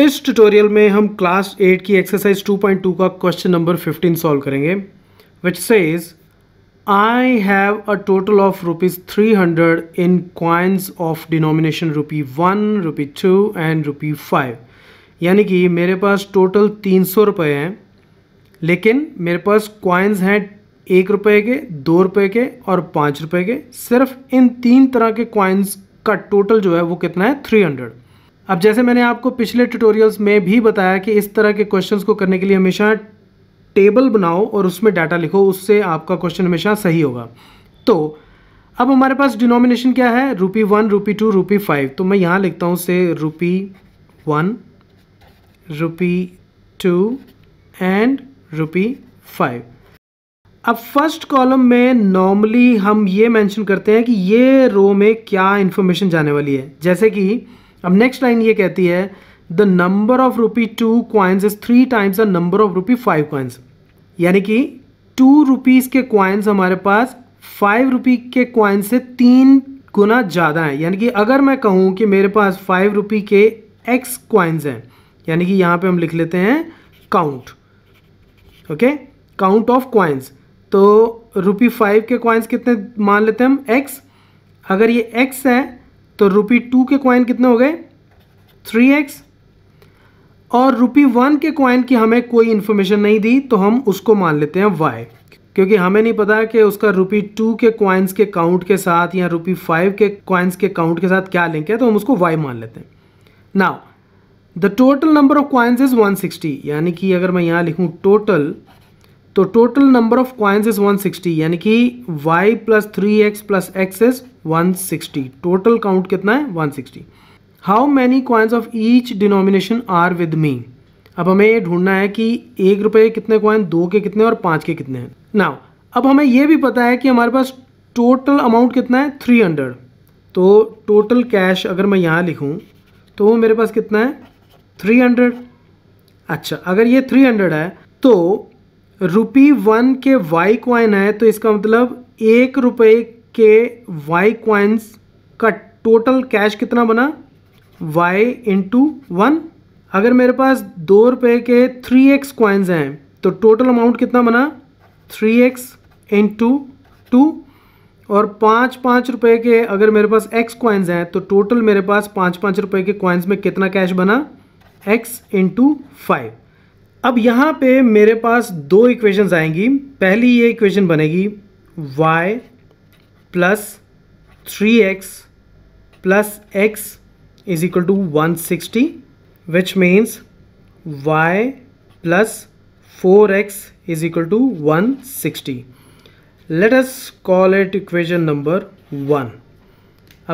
इस ट्यूटोरियल में हम क्लास एट की एक्सरसाइज 2.2 का क्वेश्चन नंबर 15 सॉल्व करेंगे which says I have a total of rupees three hundred in coins of denomination rupee one rupee two and rupee five यानी कि मेरे पास total तीन सौ रुपये हैं लेकिन मेरे पास कॉइन्स हैं एक रुपये के दो रुपये के और पाँच रुपये के सिर्फ इन तीन तरह के क्वाइंस का टोटल जो है वो कितना है थ्री हंड्रेड अब जैसे मैंने आपको पिछले ट्यूटोरियल्स में भी बताया कि इस तरह के क्वेश्चंस को करने के लिए हमेशा टेबल बनाओ और उसमें डाटा लिखो उससे आपका क्वेश्चन हमेशा सही होगा तो अब हमारे पास डिनोमिनेशन क्या है rupee one rupee two rupee five तो मैं यहाँ लिखता हूँ से rupee one rupee two and rupee five अब फर्स्ट कॉलम में नॉर्मली हम ये मेंशन करते हैं कि ये रो में क्या इन्फॉर्मेशन जाने वाली है जैसे कि अब नेक्स्ट लाइन ये कहती है the number of rupee two coins is three times the number of rupee five coins यानी कि टू रुपीज़ के क्वाइंस हमारे पास फाइव रुपी के क्वाइंस से तीन गुना ज़्यादा है यानी कि अगर मैं कहूँ कि मेरे पास फाइव रुपी के एक्स क्वाइंस हैं यानी कि यहाँ पे हम लिख लेते हैं count okay count of coins तो रुपी फाइव के क्वाइंस कितने मान लेते हैं हम एक्स अगर ये एक्स है तो रुपी टू के कॉइन कितने हो गए थ्री एक्स और रुपी वन के कॉइन की हमें कोई इन्फॉर्मेशन नहीं दी तो हम उसको मान लेते हैं वाई क्योंकि हमें नहीं पता कि उसका रुपी टू के कॉइन्स के काउंट के साथ या रुपी फाइव के कॉइन्स के काउंट के साथ क्या लिंक है तो हम उसको वाई मान लेते हैं now the total number of coins is 160 यानी कि अगर मैं यहाँ लिखूँ टोटल तो total number of coins is 160 यानी कि y plus three x plus x is one total count कितना है 160 sixty how many coins of each denomination are with me अब हमें ये ढूंढना है कि एक रुपये कितने क्वाइन दो के कितने और पाँच के कितने हैं नाउ अब हमें ये भी पता है कि हमारे पास टोटल अमाउंट कितना है 300 तो टोटल कैश अगर मैं यहाँ लिखूँ तो वो मेरे पास कितना है 300 अच्छा अगर ये 300 है तो रुपी वन के वाई क्वाइन है तो इसका मतलब एक रुपये के वाई क्वाइंस का टोटल कैश कितना बना वाई इंटू वन अगर मेरे पास दो रुपये के थ्री एक्स क्वाइंस हैं तो टोटल अमाउंट कितना बना थ्री एक्स इंटू टू और पाँच पाँच रुपए के अगर मेरे पास एक्स क्वाइंस हैं तो टोटल मेरे पास पाँच पाँच रुपए के कॉइन्स में कितना कैश बना एक्स इंटू फाइव अब यहाँ पे मेरे पास दो इक्वेशंस आएंगी पहली ये इक्वेशन बनेगी y plus three x plus x is equal to one sixty which means y plus four x is equal to one sixty let us call it equation number one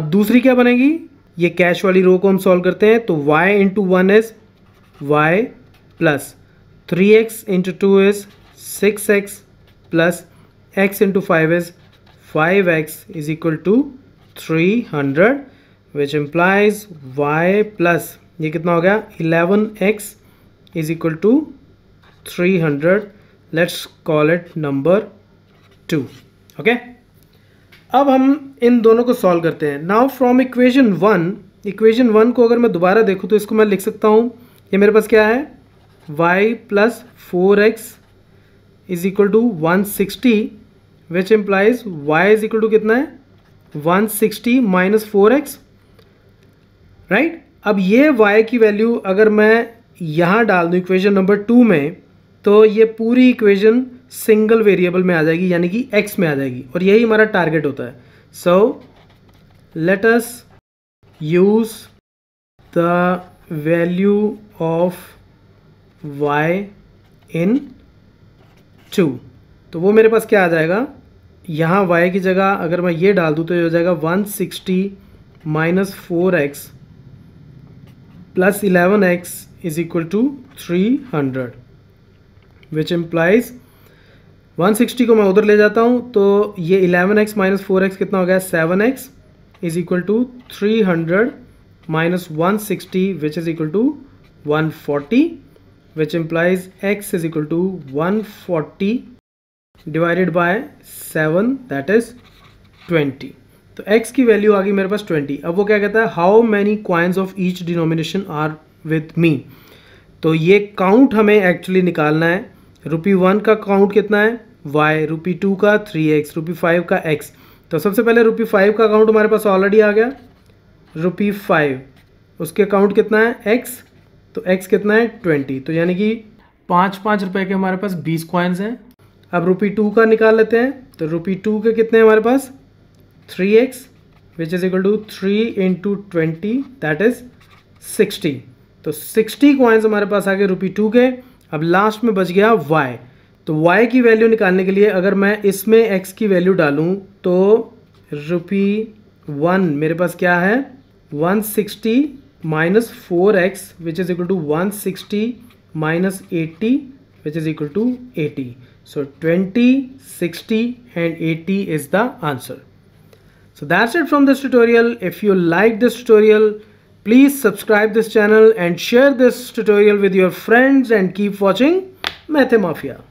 अब दूसरी क्या बनेगी ये cash वाली रो को हम solve करते हैं तो y into one is y plus three x into two is six x plus x into five is five x is equal to three hundred which implies y plus ये कितना हो गया eleven x is equal to three hundred let's call it number two okay अब हम इन दोनों को solve करते हैं now from equation one equation one को अगर मैं दोबारा देखूँ तो इसको मैं लिख सकता हूँ ये मेरे पास क्या है y plus 4x is equal to one sixty which implies y is equal to कितना है one sixty minus four x right अब ये y की वैल्यू अगर मैं यहाँ डाल दूँ इक्वेशन नंबर टू में तो ये पूरी इक्वेशन सिंगल वेरिएबल में आ जाएगी यानी कि x में आ जाएगी और यही हमारा टारगेट होता है so let us use the value of y in two तो वो मेरे पास क्या आ जाएगा यहाँ वाई की जगह अगर मैं ये डाल दूँ तो ये हो जाएगा one sixty minus four x plus eleven x is equal to three hundred which implies one sixty को मैं उधर ले जाता हूँ तो ये eleven x minus four x कितना हो गया seven x is equal to three hundred minus one sixty which is equal to one forty which implies x is equal to 140 divided by 7 that is 20 तो x की value आ गई मेरे पास 20 अब वो क्या कहता है how many coins of each denomination are with me तो ये काउंट हमें एक्चुअली निकालना है रुपी वन का काउंट कितना है y रुपी टू का थ्री एक्स रुपी फाइव का x तो सबसे पहले रुपी फाइव का अकाउंट हमारे पास ऑलरेडी आ गया रुपी फाइव उसके अकाउंट कितना है x तो एक्स कितना है ट्वेंटी तो यानी कि पाँच पाँच रुपए के हमारे पास बीस कॉइन्स हैं अब रुपी टू का निकाल लेते हैं तो रुपी टू के कितने हैं हमारे पास three x which is equal to three into twenty that is sixty तो सिक्सटी कॉइन्स हमारे पास आ गए रुपी टू के अब लास्ट में बच गया वाई तो वाई की वैल्यू निकालने के लिए अगर मैं इसमें एक्स की वैल्यू डालूँ तो रुपी वन मेरे पास क्या है one sixty minus 4x which is equal to 160 minus 80 which is equal to 80 so 20 60 and 80 is the answer so that's it from this tutorial if you like this tutorial please subscribe this channel and share this tutorial with your friends and keep watching math mafia